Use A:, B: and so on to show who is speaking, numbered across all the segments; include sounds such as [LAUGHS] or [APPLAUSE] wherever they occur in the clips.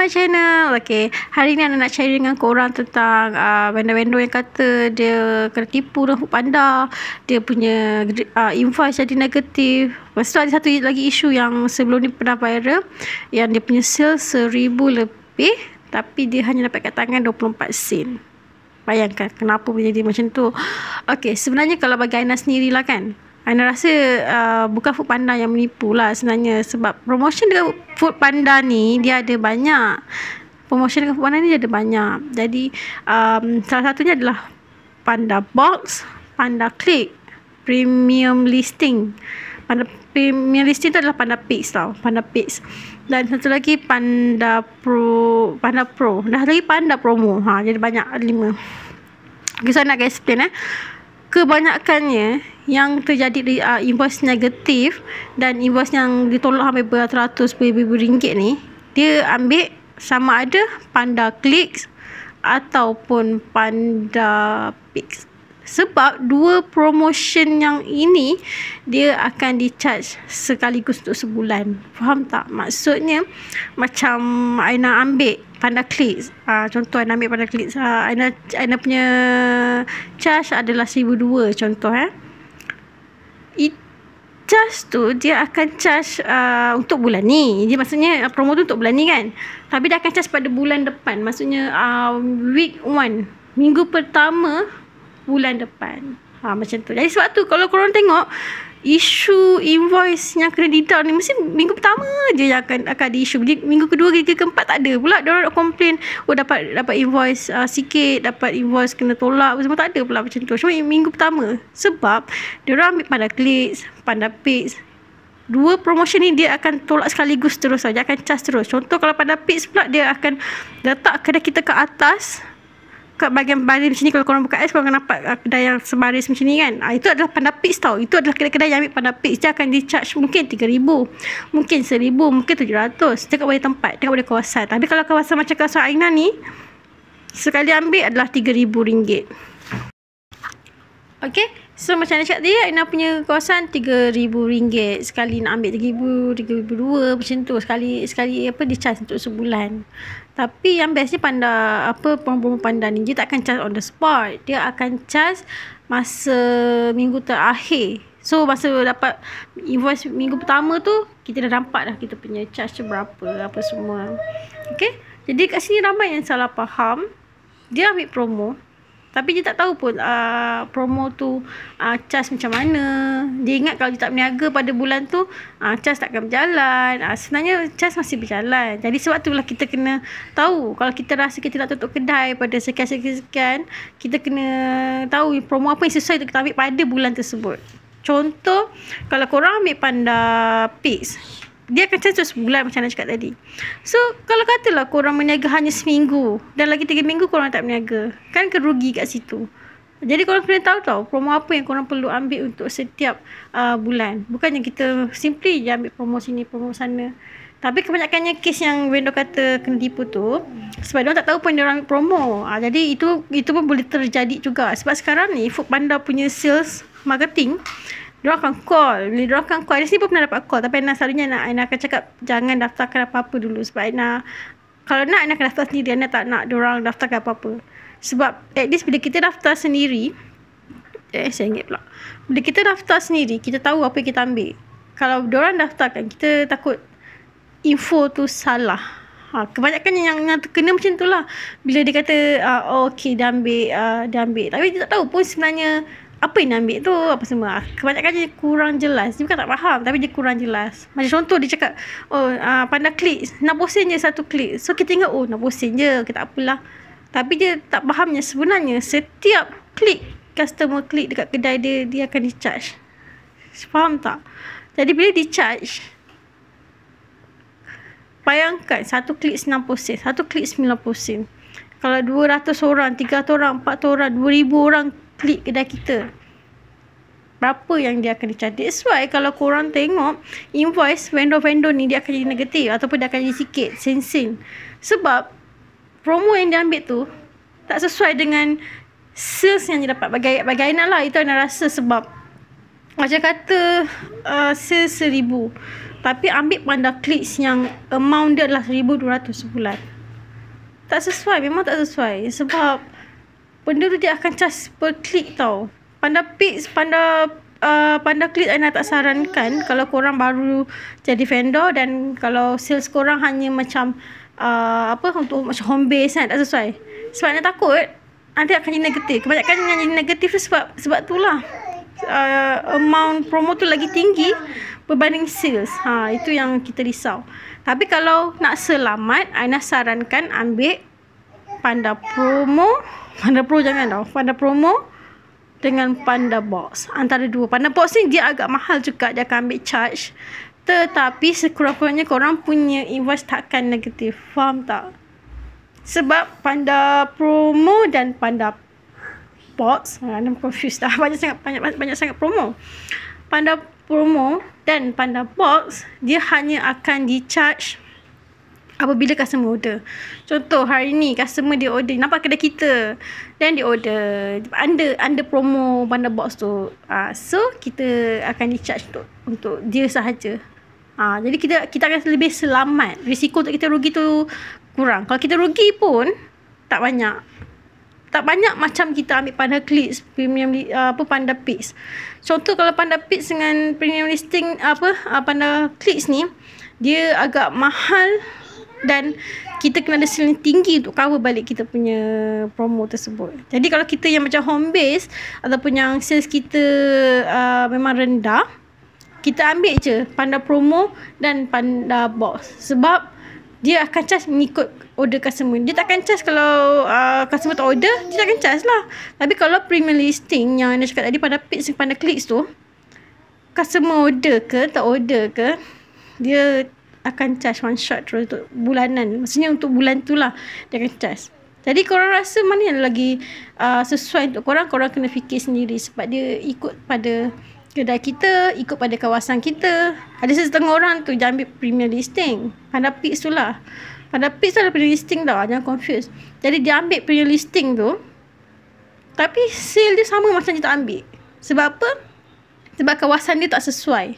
A: my channel. Okay. Hari ni Ana nak share dengan korang tentang uh, ah, vendor-vendor yang kata dia kena tipu hukum panda. Dia punya uh, ah, yang jadi negatif. Lepas tu ada satu lagi isu yang sebelum ni pernah viral. Yang dia punya sale seribu lebih. Tapi dia hanya dapat kat tangan 24 sen. Bayangkan kenapa boleh jadi macam tu. Okay. Sebenarnya kalau bagi Aina sendiri lah kan. Ana rasa uh, bukan food panda yang menipu lah sebenarnya sebab promotion dekat food panda ni dia ada banyak. Promotion dekat food panda ni dia ada banyak. Jadi um, salah satunya adalah panda box, panda click, premium listing. Panda premium listing tu adalah panda pix tau, panda pix. Dan satu lagi panda pro, panda pro. Dah lagi panda promo. Ha jadi banyak lima. Okay, so nak explain eh kebanyakannya yang terjadi di uh, invoice negatif dan invoice yang ditolak sampai beratus ribu ringgit ni dia ambil sama ada panda klik ataupun panda pix sebab dua promotion yang ini dia akan di charge sekaligus untuk sebulan faham tak maksudnya macam Aina ambil panda klik uh, contoh nak ambil panda klik ana ah, uh, ana punya charge adalah 1200 contoh eh It, charge tu dia akan charge uh, untuk bulan ni dia maksudnya uh, promo tu untuk bulan ni kan tapi dia akan charge pada bulan depan maksudnya uh, week 1 minggu pertama bulan depan ha, macam tu jadi sebab tu kalau korang tengok isu invoice yang kena deduct ni mesti minggu pertama je yang akan akan ada isu minggu kedua ketiga keempat tak ada pula dia orang complain oh dapat dapat invoice uh, sikit dapat invoice kena tolak semua tak ada pula macam tu cuma minggu pertama sebab dia orang ambil pada klik pada page dua promotion ni dia akan tolak sekaligus terus saja akan charge terus contoh kalau pada page pula dia akan letak kena kita ke atas kat bahagian-bahagian macam ni kalau korang buka es korang akan nampak uh, kedai yang sebaris macam ni kan. Uh, itu adalah panda pigs tau. Itu adalah kedai-kedai yang ambil panda pigs. Dia akan di-charge mungkin RM3,000, mungkin RM1,000, mungkin RM700. Dekat pada tempat, dekat pada kawasan. Tapi kalau kawasan macam kawasan Aina ni, sekali ambil adalah rm ringgit. Okay, So macam mana cakap dia Aina punya kawasan RM3,000 Sekali nak ambil RM3,000 RM3,002 Macam tu Sekali sekali apa Dia charge untuk sebulan Tapi yang best ni Panda Apa Perempuan-perempuan panda ni Dia tak charge on the spot Dia akan charge Masa Minggu terakhir So masa dapat invoice minggu pertama tu Kita dah nampak dah kita punya charge berapa Apa semua Okay Jadi kat sini ramai yang salah faham Dia ambil promo tapi dia tak tahu pun uh, promo tu uh, cas macam mana. Dia ingat kalau dia tak berniaga pada bulan tu, uh, cas tak akan berjalan. Uh, sebenarnya cas masih berjalan. Jadi sebab lah kita kena tahu kalau kita rasa kita nak tutup kedai pada sekian-sekian, kita kena tahu promo apa yang sesuai untuk kita ambil pada bulan tersebut. Contoh, kalau korang ambil panda pigs, dia akan cancel sebulan macam nak cakap tadi. So, kalau katalah korang meniaga hanya seminggu dan lagi tiga minggu korang tak meniaga. Kan kerugi kat situ. Jadi korang kena tahu tau promo apa yang korang perlu ambil untuk setiap uh, bulan. Bukannya kita simply je ambil promo sini, promo sana. Tapi kebanyakannya kes yang vendor kata kena tipu tu sebab dia tak tahu pun dia orang promo. Uh, jadi itu itu pun boleh terjadi juga. Sebab sekarang ni Food punya sales marketing dia akan call. Bila dia akan call, Aina pun pernah dapat call. Tapi Aina selalunya nak, Aina akan cakap jangan daftarkan apa-apa dulu. Sebab Aina, kalau nak, Aina akan daftar sendiri. Aina tak nak orang daftarkan apa-apa. Sebab at least bila kita daftar sendiri, eh saya ingat pula. Bila kita daftar sendiri, kita tahu apa yang kita ambil. Kalau dorang daftarkan, kita takut info tu salah. Ha, kebanyakan yang, yang kena macam tu lah. Bila dia kata, uh, oh, okay, dia ambil, uh, dia ambil. Tapi dia tak tahu pun sebenarnya apa yang dia ambil tu apa semua ah, kebanyakan dia kurang jelas dia bukan tak faham tapi dia kurang jelas macam contoh dia cakap oh uh, pandai klik nak bosin je satu klik so kita ingat oh nak bosin je kita tak apalah tapi dia tak fahamnya sebenarnya setiap klik customer klik dekat kedai dia dia akan di charge faham tak jadi bila di charge bayangkan satu klik 60 sen satu klik 90 sen kalau 200 orang 300 orang 400 orang 2000 orang pelik kedai kita. Berapa yang dia akan dicari. That's why kalau korang tengok invoice vendor-vendor ni dia akan jadi negatif ataupun dia akan jadi sikit, sensin. Sebab promo yang dia ambil tu tak sesuai dengan sales yang dia dapat. Bagai, bagai lah itu nak rasa sebab macam kata uh, sales seribu. Tapi ambil pandang clicks yang amount dia adalah ratus sebulan. Tak sesuai. Memang tak sesuai. Sebab benda tu dia akan charge per click tau. Panda page, panda uh, panda click Aina tak sarankan kalau korang baru jadi vendor dan kalau sales korang hanya macam uh, apa untuk macam home base kan tak sesuai. Sebab Aina takut nanti akan jadi negatif. Kebanyakan yang jadi negatif tu sebab sebab itulah uh, amount promo tu lagi tinggi berbanding sales. Ha, itu yang kita risau. Tapi kalau nak selamat, Aina sarankan ambil Panda promo Panda Pro jangan tau. Panda Promo dengan Panda Box. Antara dua. Panda Box ni dia agak mahal juga. Dia akan ambil charge. Tetapi sekurang-kurangnya korang punya invoice takkan negatif. Faham tak? Sebab Panda Promo dan Panda Box. saya ah, confused dah. [LAUGHS] Banyak sangat, banyak, banyak sangat promo. Panda Promo dan Panda Box dia hanya akan di charge apabila customer order. Contoh hari ni customer dia order nampak kedai kita dan dia order under under promo bundle box tu. Uh, so kita akan di charge untuk, untuk dia sahaja. Uh, jadi kita kita akan lebih selamat. Risiko untuk kita rugi tu kurang. Kalau kita rugi pun tak banyak. Tak banyak macam kita ambil panda clicks premium uh, apa panda picks. Contoh kalau panda picks dengan premium listing apa uh, panda clicks ni dia agak mahal dan kita kena ada ceiling tinggi untuk cover balik kita punya promo tersebut. Jadi kalau kita yang macam home base ataupun yang sales kita uh, memang rendah, kita ambil je panda promo dan panda box sebab dia akan charge mengikut order customer. Dia akan charge kalau uh, customer tak order, dia akan charge lah. Tapi kalau premium listing yang dia cakap tadi pada pitch dan pada clicks tu, customer order ke tak order ke, dia akan charge one shot terus untuk bulanan. Maksudnya untuk bulan tu lah dia akan charge. Jadi korang rasa mana yang lagi uh, sesuai untuk korang, korang kena fikir sendiri sebab dia ikut pada kedai kita, ikut pada kawasan kita. Ada setengah orang tu jangan ambil premium listing. Pada Pix tu lah. Pada Pix tu ada lah premium listing tau, jangan confuse. Jadi dia ambil premium listing tu, tapi sale dia sama macam dia tak ambil. Sebab apa? Sebab kawasan dia tak sesuai.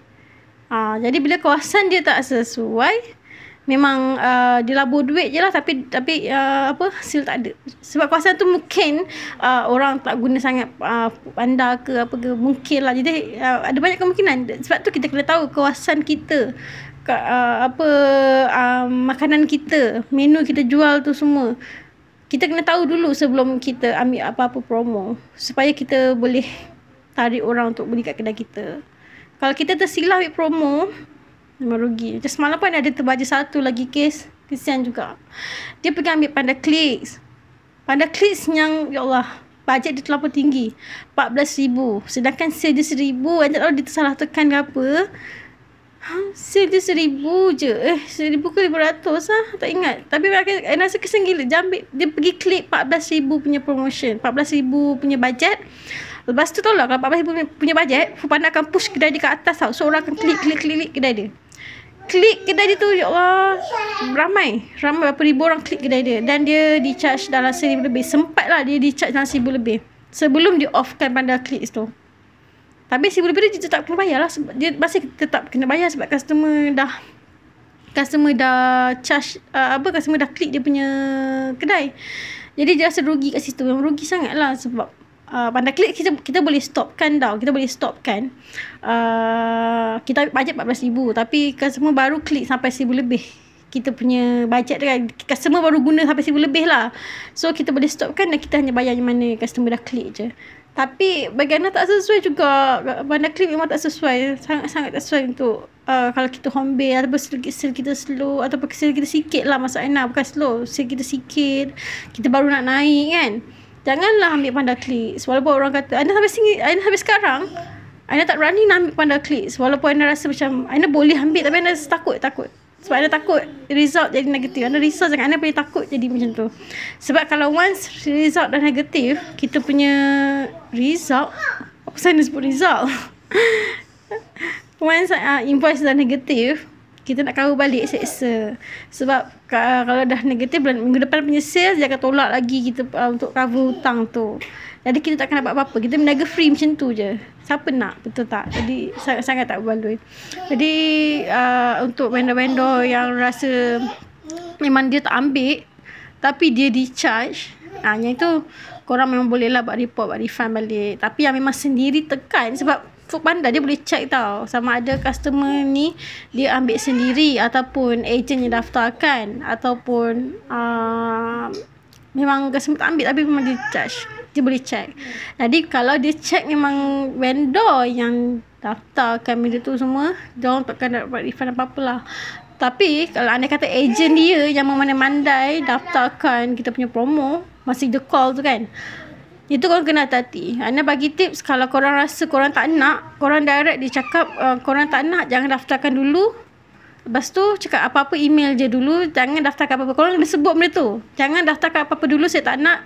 A: Ha, jadi bila kawasan dia tak sesuai, memang uh, dia duit je lah tapi, tapi uh, apa, hasil tak ada. Sebab kawasan tu mungkin uh, orang tak guna sangat uh, bandar ke apa ke, mungkin lah. Jadi uh, ada banyak kemungkinan. Sebab tu kita kena tahu kawasan kita, ka, uh, apa uh, makanan kita, menu kita jual tu semua. Kita kena tahu dulu sebelum kita ambil apa-apa promo supaya kita boleh tarik orang untuk beli kat kedai kita kalau kita tersilap with promo memang rugi macam semalam pun ada terbaca satu lagi kes kesian juga dia pergi ambil panda clicks panda clicks yang ya Allah bajet dia terlalu tinggi RM14,000 sedangkan sale dia RM1,000 saya tak tahu dia tersalah tekan ke apa Ha, sale dia seribu je. Eh, seribu ke lima ratus lah. Tak ingat. Tapi saya rasa kesan gila. Dia, ambil, dia pergi klik 14 ribu punya promotion. 14 ribu punya bajet. Lepas tu tolong kalau Papa Ibu punya bajet, Fupanda akan push kedai dia ke atas tau. So orang akan klik, klik, klik, klik kedai dia. Klik kedai dia tu, ya Allah. Ramai. Ramai berapa ribu orang klik kedai dia. Dan dia di charge dalam seribu lebih. Sempat lah dia di charge dalam seribu lebih. Sebelum dia offkan pandai klik tu. Tapi seribu lebih dia tetap kena bayar lah. Dia masih tetap kena bayar sebab customer dah customer dah charge uh, apa customer dah klik dia punya kedai. Jadi dia rasa rugi kat situ. rugi sangat lah sebab uh, ah, pandai klik kita kita boleh stopkan tau kita boleh stopkan uh, kita bajet 14000 tapi customer kan baru klik sampai 1000 lebih kita punya bajet kan customer baru guna sampai 1000 lebih lah so kita boleh stopkan dan kita hanya bayar yang mana customer dah klik je tapi bagaimana tak sesuai juga Bandar klik memang tak sesuai Sangat-sangat tak sesuai untuk uh, Kalau kita home base Ataupun sale kita slow Ataupun sale kita sikit lah Masa Aina bukan slow Sale kita sikit Kita baru nak naik kan Janganlah ambil panda clicks walaupun orang kata Aina habis sini, Aina habis sekarang Aina tak berani nak ambil panda clicks walaupun Aina rasa macam Aina boleh ambil tapi Aina takut takut sebab Aina takut result jadi negatif Aina risau sangat Aina punya takut jadi macam tu Sebab kalau once result dah negatif Kita punya result Apa saya nak sebut result [LAUGHS] Once uh, invoice dah negatif kita nak cover balik seksa. Sebab kalau dah negatif bulan minggu depan punya sales dia akan tolak lagi kita uh, untuk cover hutang tu. Jadi kita takkan dapat apa-apa. Kita meniaga free macam tu je. Siapa nak? Betul tak? Jadi sangat, sangat tak berbaloi. Jadi uh, untuk vendor-vendor yang rasa memang dia tak ambil tapi dia di-charge. Uh, yang itu korang memang bolehlah buat report, buat refund balik. Tapi yang memang sendiri tekan sebab cukup pandai dia boleh check tau sama ada customer ni dia ambil sendiri ataupun agent yang daftarkan ataupun uh, memang customer tak ambil tapi memang dia charge dia boleh check jadi kalau dia check memang vendor yang daftarkan benda tu semua dia orang takkan dapat refund apa-apa lah tapi kalau anda kata agent dia yang memandai-mandai daftarkan kita punya promo masih the call tu kan itu korang kena hati-hati. Ana bagi tips kalau korang rasa korang tak nak, korang direct dia cakap uh, korang tak nak, jangan daftarkan dulu. Lepas tu cakap apa-apa email je dulu, jangan daftarkan apa-apa. Korang kena sebut benda tu. Jangan daftarkan apa-apa dulu, saya tak nak.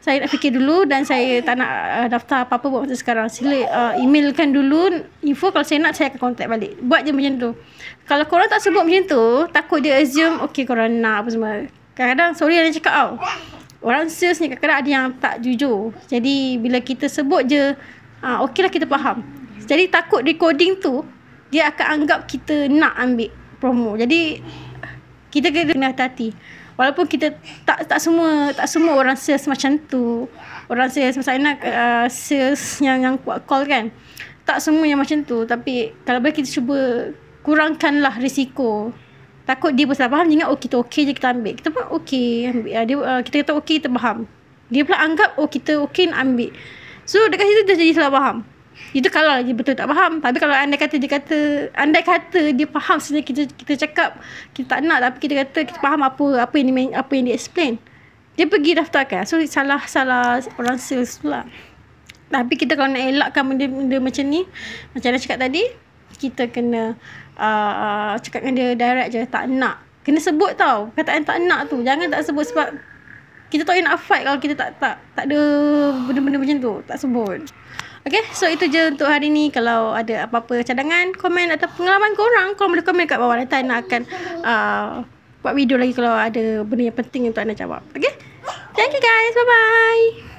A: Saya nak fikir dulu dan saya tak nak uh, daftar apa-apa buat masa sekarang. Sila uh, emailkan dulu info kalau saya nak, saya akan contact balik. Buat je macam tu. Kalau korang tak sebut macam tu, takut dia assume, okay korang nak apa semua. Kadang-kadang, sorry ada cakap tau. Oh orang sales ni kadang-kadang ada yang tak jujur. Jadi bila kita sebut je, ah uh, okeylah kita faham. Jadi takut recording tu dia akan anggap kita nak ambil promo. Jadi kita kena hati-hati. Walaupun kita tak tak semua tak semua orang sales macam tu. Orang sales macam nak uh, sales yang yang kuat call kan. Tak semua yang macam tu tapi kalau boleh kita cuba kurangkanlah risiko takut dia bersalah faham dia ingat oh kita okey je kita ambil kita pun okey ambil uh, kita kata okey kita faham dia pula anggap oh kita okey nak ambil so dekat situ dia jadi salah faham itu kalau dia betul tak faham tapi kalau anda kata dia kata anda kata dia faham sebenarnya kita kita cakap kita tak nak tapi kita kata kita faham apa apa yang dia, apa yang dia explain dia pergi daftarkan so salah salah orang sales lah. tapi kita kalau nak elakkan benda, benda macam ni macam dah cakap tadi kita kena uh, cakap dengan dia direct je tak nak kena sebut tau perkataan tak nak tu jangan tak sebut sebab kita tak nak fight kalau kita tak tak tak ada benda-benda macam tu tak sebut Okay, so itu je untuk hari ni. Kalau ada apa-apa cadangan, komen atau pengalaman korang, korang boleh komen kat bawah. Nanti Aina akan uh, buat video lagi kalau ada benda yang penting untuk Aina jawab. Okay? Thank you guys. Bye-bye.